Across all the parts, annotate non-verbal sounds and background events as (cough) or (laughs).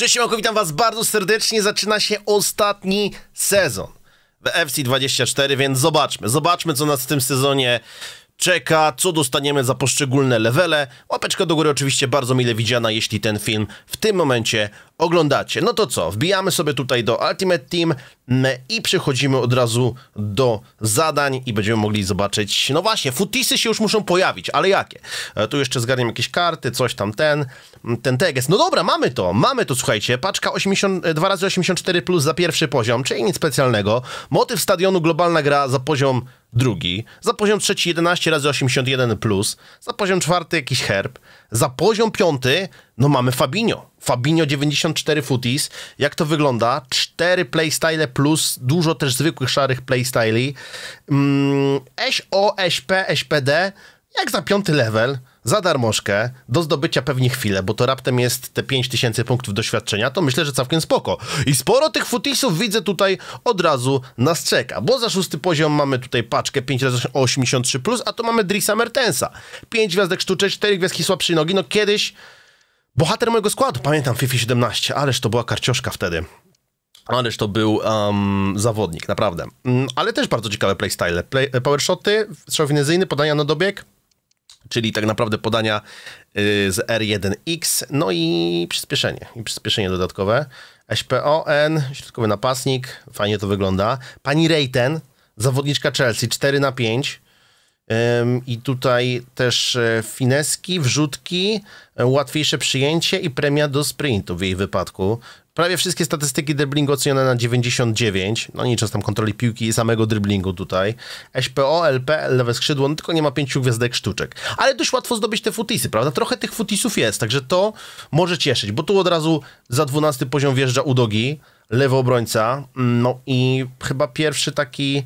Cześć, siemanko, witam was bardzo serdecznie. Zaczyna się ostatni sezon w FC24, więc zobaczmy, zobaczmy co nas w tym sezonie czeka, co dostaniemy za poszczególne levele. Łapeczka do góry oczywiście bardzo mile widziana, jeśli ten film w tym momencie oglądacie. No to co, wbijamy sobie tutaj do Ultimate Team i przechodzimy od razu do zadań i będziemy mogli zobaczyć, no właśnie, futisy się już muszą pojawić, ale jakie? E, tu jeszcze zgarniemy jakieś karty, coś tam ten, ten teges. No dobra, mamy to, mamy to, słuchajcie, paczka 80, 2x84 e, plus za pierwszy poziom, czyli nic specjalnego. Motyw stadionu, globalna gra za poziom drugi, za poziom trzeci 11 razy 81 plus, za poziom czwarty jakiś herb, za poziom piąty no mamy Fabinho. Fabinho 94 footies. Jak to wygląda? Cztery playstyle plus dużo też zwykłych szarych playstyli. Mm, SO, SP, SPD. Jak za piąty level za darmożkę, do zdobycia pewnie chwilę, bo to raptem jest te 5000 punktów doświadczenia, to myślę, że całkiem spoko. I sporo tych futisów widzę tutaj od razu nas czeka, bo za szósty poziom mamy tutaj paczkę 5x83+, a tu mamy Drisa Mertensa. 5 gwiazdek sztucze, 4 gwiazdki słabszej nogi, no kiedyś bohater mojego składu, pamiętam FIFA 17, ależ to była karcioszka wtedy. Ależ to był um, zawodnik, naprawdę. Mm, ale też bardzo ciekawe playstyle. Play, e, powershoty, strzał finezyjny, podania na dobieg, czyli tak naprawdę podania y, z R1X, no i przyspieszenie, i przyspieszenie dodatkowe. SPON, środkowy napastnik, fajnie to wygląda. Pani Rejten, zawodniczka Chelsea, 4 na 5 i tutaj też e, fineski, wrzutki, e, łatwiejsze przyjęcie i premia do sprintu w jej wypadku. Prawie wszystkie statystyki driblingu ocenione na 99, no czas tam kontroli piłki i samego driblingu tutaj. SPO, LP, lewe skrzydło, no tylko nie ma pięciu gwiazdek sztuczek. Ale dość łatwo zdobyć te futisy, prawda? Trochę tych futisów jest, także to może cieszyć, bo tu od razu za 12 poziom wjeżdża Udogi, lewo obrońca, mm, no i chyba pierwszy taki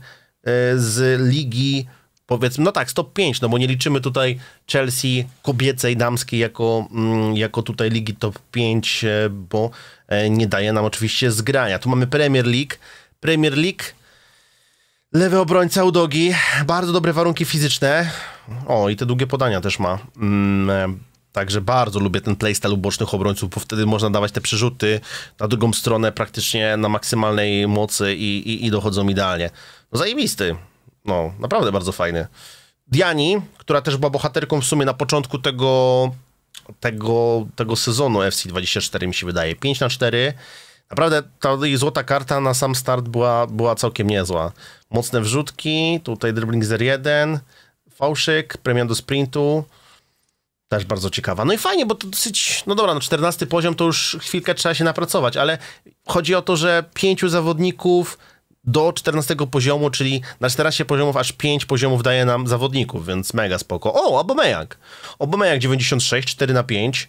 e, z ligi powiedzmy, no tak, stop 5, no bo nie liczymy tutaj Chelsea kobiecej, damskiej jako, mm, jako tutaj ligi top 5, e, bo e, nie daje nam oczywiście zgrania. Tu mamy Premier League. Premier League, lewy obrońca Udogi, bardzo dobre warunki fizyczne. O, i te długie podania też ma. Mm, e, także bardzo lubię ten playstyle bocznych obrońców, bo wtedy można dawać te przerzuty na drugą stronę praktycznie na maksymalnej mocy i, i, i dochodzą idealnie. No zajebisty. No, naprawdę bardzo fajny. Diani, która też była bohaterką w sumie na początku tego, tego, tego sezonu FC24, mi się wydaje. 5 na 4 Naprawdę ta jej złota karta na sam start była, była całkiem niezła. Mocne wrzutki, tutaj dribbling 01, fałszyk, premia do sprintu. Też bardzo ciekawa. No i fajnie, bo to dosyć, no dobra, no 14 poziom to już chwilkę trzeba się napracować, ale chodzi o to, że pięciu zawodników do 14 poziomu, czyli na 14 poziomów aż 5 poziomów daje nam zawodników, więc mega spoko. O, Abomeyang! Abomeyang 96, 4 na 5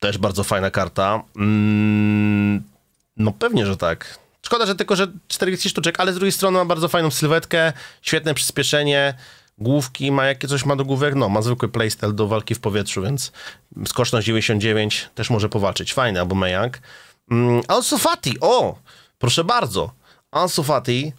Też bardzo fajna karta. Mm, no pewnie, że tak. Szkoda, że tylko, że 40 sztuczek, ale z drugiej strony ma bardzo fajną sylwetkę, świetne przyspieszenie, główki, ma jakie coś ma do główek, no ma zwykły playstyle do walki w powietrzu, więc skoczność 99 też może powalczyć. Fajny Abomeyang. Mm, Alsofati, o! Proszę bardzo. Ansu Fati,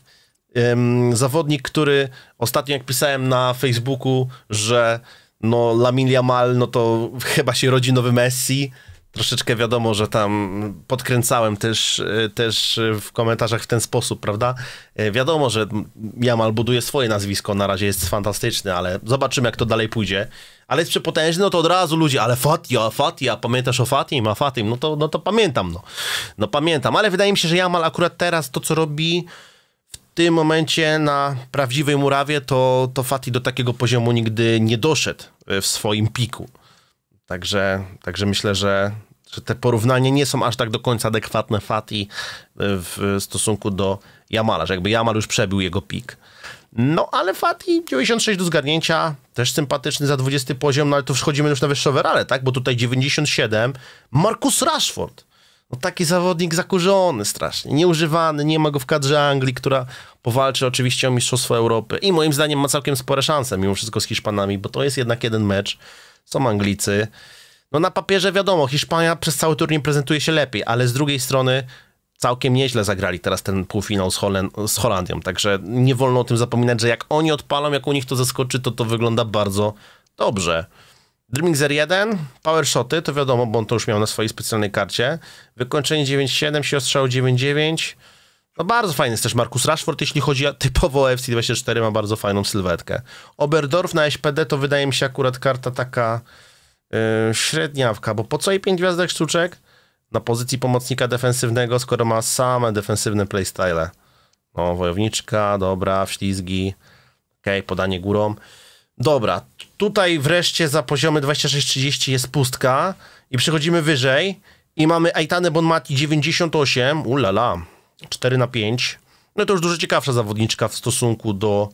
zawodnik, który ostatnio jak pisałem na Facebooku, że no Lamilia Mal, no to chyba się rodzi nowy Messi, troszeczkę wiadomo, że tam podkręcałem też, też w komentarzach w ten sposób, prawda? E, wiadomo, że Jamal buduje swoje nazwisko, na razie jest fantastyczny, ale zobaczymy, jak to dalej pójdzie. Ale jest przepotężny, no to od razu ludzie, ale Fatia, Fatia, pamiętasz o Fatim, a Fatim, no to, no to pamiętam, no. No pamiętam, ale wydaje mi się, że Jamal akurat teraz to, co robi w tym momencie na prawdziwej murawie, to, to Fati do takiego poziomu nigdy nie doszedł e, w swoim piku. Także, także myślę, że, że te porównania nie są aż tak do końca adekwatne Fati e, w stosunku do Jamala, że jakby Jamal już przebił jego pik. No, ale Fati 96 do zgarnięcia, też sympatyczny za 20 poziom, no ale to wchodzimy już na wyższe werale, tak? Bo tutaj 97, Marcus Rashford. No taki zawodnik zakurzony strasznie, nieużywany, nie ma go w kadrze Anglii, która powalczy oczywiście o Mistrzostwo Europy. I moim zdaniem ma całkiem spore szanse mimo wszystko z Hiszpanami, bo to jest jednak jeden mecz są Anglicy. No na papierze wiadomo, Hiszpania przez cały turniej prezentuje się lepiej, ale z drugiej strony całkiem nieźle zagrali teraz ten półfinał z, z Holandią, także nie wolno o tym zapominać, że jak oni odpalą, jak u nich to zaskoczy, to to wygląda bardzo dobrze. Dreamingzer 1, power shoty, to wiadomo, bo on to już miał na swojej specjalnej karcie. Wykończenie 9-7, siostrzał 9-9, no bardzo fajny jest też Markus Rashford, jeśli chodzi typowo o FC24, ma bardzo fajną sylwetkę. Oberdorf na SPD to wydaje mi się akurat karta taka yy, średniawka, bo po co jej 5 gwiazdek sztuczek? Na pozycji pomocnika defensywnego, skoro ma same defensywne playstyle. No, wojowniczka, dobra, wślizgi, okej, okay, podanie górą. Dobra, tutaj wreszcie za poziomy 26-30 jest pustka i przechodzimy wyżej i mamy Aitane Bonmati 98, ulala 4 na 5. No to już dużo ciekawsza zawodniczka w stosunku do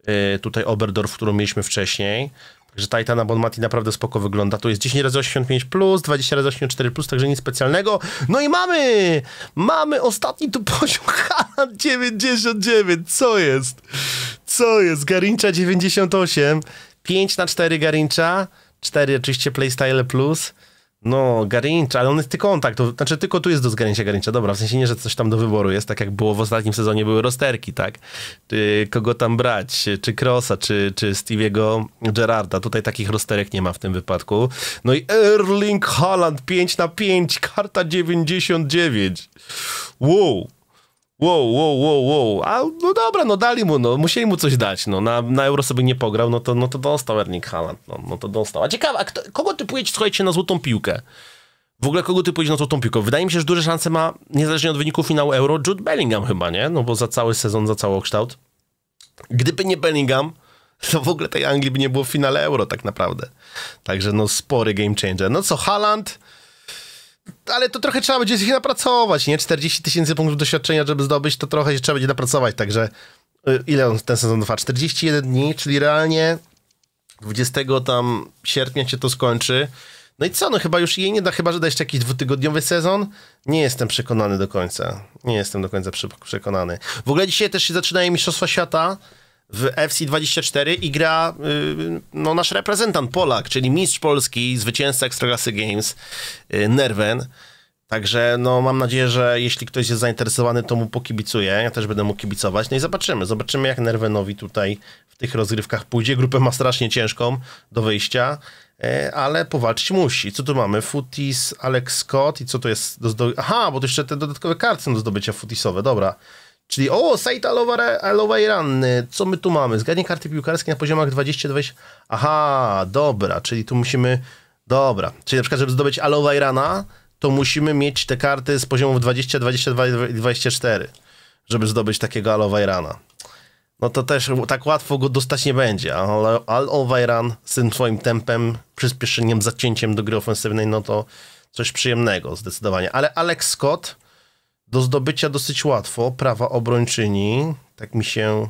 y, tutaj Oberdorf, którą mieliśmy wcześniej. Także Titan Bonmati naprawdę spoko wygląda. Tu jest 10 razy 85 plus, 20 razy 84 plus, także nic specjalnego. No i mamy! Mamy ostatni tu poziom (laughs) Hanan 99. Co jest? Co jest? Garincha 98. 5 na 4 Garincha. 4 oczywiście Playstyle plus. No, Garincha, ale on jest tylko on tak, to znaczy tylko tu jest do zgarnięcia Garincha, dobra, w sensie nie, że coś tam do wyboru jest, tak jak było w ostatnim sezonie, były rozterki, tak? Czy, kogo tam brać, czy Crossa, czy, czy Stevie'ego Gerarda, tutaj takich rozterek nie ma w tym wypadku. No i Erling Haaland 5 na 5, karta 99. Wow, wow, wow, wow, wow. A no dobra, no dali mu, no musieli mu coś dać, no. Na, na Euro sobie nie pograł, no to, no to dostał Erling Haaland, no, no to dostał. A ciekawe, a kto, kogo typujecie, słuchajcie, na złotą piłkę? W ogóle kogo typujecie na złotą piłkę? Wydaje mi się, że duże szanse ma, niezależnie od wyniku finału Euro, Jude Bellingham chyba, nie? No bo za cały sezon, za cały całokształt. Gdyby nie Bellingham, to w ogóle tej Anglii by nie było w finale Euro tak naprawdę. Także no spory game changer. No co, Haaland ale to trochę trzeba będzie się napracować, nie? 40 tysięcy punktów doświadczenia, żeby zdobyć, to trochę się trzeba będzie napracować, także y, ile on ten sezon trwa? 41 dni, czyli realnie 20 tam sierpnia się to skończy. No i co, no chyba już jej nie da, chyba że da jeszcze jakiś dwutygodniowy sezon. Nie jestem przekonany do końca. Nie jestem do końca przekonany. W ogóle dzisiaj też się zaczynają Mistrzostwa Świata w FC24 i gra yy, no, nasz reprezentant Polak, czyli mistrz Polski, zwycięzca Ekstraklasy Games, yy, Nerwen. Także no, mam nadzieję, że jeśli ktoś jest zainteresowany, to mu pokibicuję Ja też będę mu kibicować. No i zobaczymy. Zobaczymy, jak Nerwenowi tutaj w tych rozgrywkach pójdzie. Grupę ma strasznie ciężką do wyjścia, yy, ale powalczyć musi. Co tu mamy? Futis, Alex Scott i co to jest do Aha, bo to jeszcze te dodatkowe karty są do zdobycia futisowe. Dobra. Czyli o, Said Alowajranny, co my tu mamy? Zgadnie karty piłkarskie na poziomach 20-20. Aha, dobra, czyli tu musimy... Dobra, czyli na przykład, żeby zdobyć Alowajrana, to musimy mieć te karty z poziomów 20, 22 i 24, żeby zdobyć takiego Alowajrana. No to też tak łatwo go dostać nie będzie, ale Alowajran z tym swoim tempem, przyspieszeniem, zacięciem do gry ofensywnej, no to coś przyjemnego zdecydowanie. Ale Alex Scott do zdobycia dosyć łatwo prawa obrończyni, tak mi się,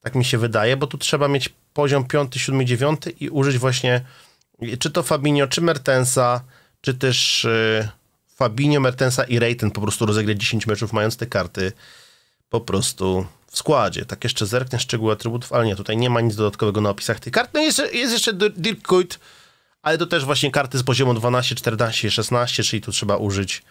tak mi się wydaje, bo tu trzeba mieć poziom 5, 7, 9 i użyć właśnie czy to Fabinho, czy Mertensa, czy też y, Fabinho, Mertensa i Reiten po prostu rozegrać 10 meczów mając te karty po prostu w składzie. Tak jeszcze zerknę szczegóły atrybutów, ale nie, tutaj nie ma nic dodatkowego na opisach tych kart. No jest, jest jeszcze Dirk Kuyt, ale to też właśnie karty z poziomu 12, 14, 16, czyli tu trzeba użyć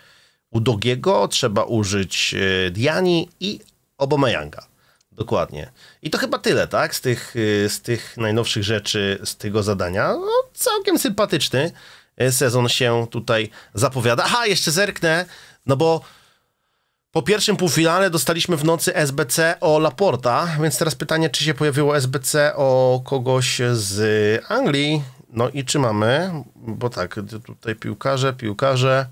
u Dogiego trzeba użyć e, Diani i Obomeyanga. Dokładnie. I to chyba tyle, tak? Z tych, e, z tych najnowszych rzeczy z tego zadania. No, całkiem sympatyczny e, sezon się tutaj zapowiada. Aha, jeszcze zerknę, no bo po pierwszym półfinale dostaliśmy w nocy SBC o Laporta, więc teraz pytanie, czy się pojawiło SBC o kogoś z Anglii. No i czy mamy, bo tak, tutaj piłkarze, piłkarze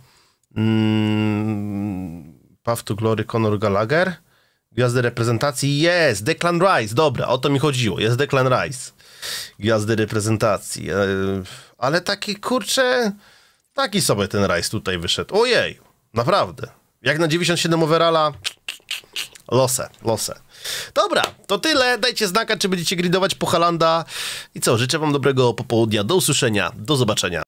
mm, Path to Glory Conor Gallagher. Gwiazdy reprezentacji jest Declan Rice, dobra, o to mi chodziło, jest Declan Rice. Gwiazdy reprezentacji, e, ale taki kurczę, taki sobie ten Rice tutaj wyszedł. Ojej, naprawdę. Jak na 97 overalla, losę, losę. Dobra, to tyle. Dajcie znaka, czy będziecie gridować po Halanda. I co, życzę wam dobrego popołudnia. Do usłyszenia, do zobaczenia.